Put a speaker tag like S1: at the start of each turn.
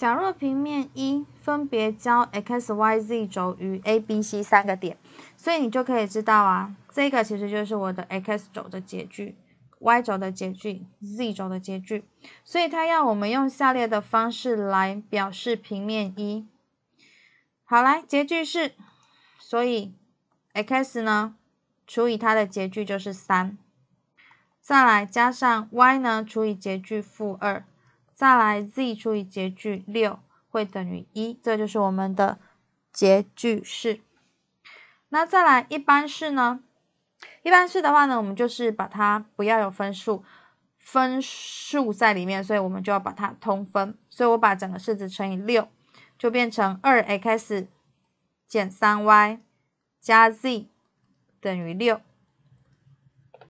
S1: 假若平面一分别交 x、y、z 轴于 A、B、C 三个点，所以你就可以知道啊，这个其实就是我的 x 轴的截距、y 轴的截距、z 轴的截距。所以它要我们用下列的方式来表示平面一。好，来截距是，所以 x 呢除以它的截距就是三，再来加上 y 呢除以截距负二。再来 z 除以截距六会等于一，这就是我们的截距式。那再来一般式呢？一般式的话呢，我们就是把它不要有分数，分数在里面，所以我们就要把它通分。所以我把整个式子乘以六，就变成二 x 减三 y 加 z 等于六。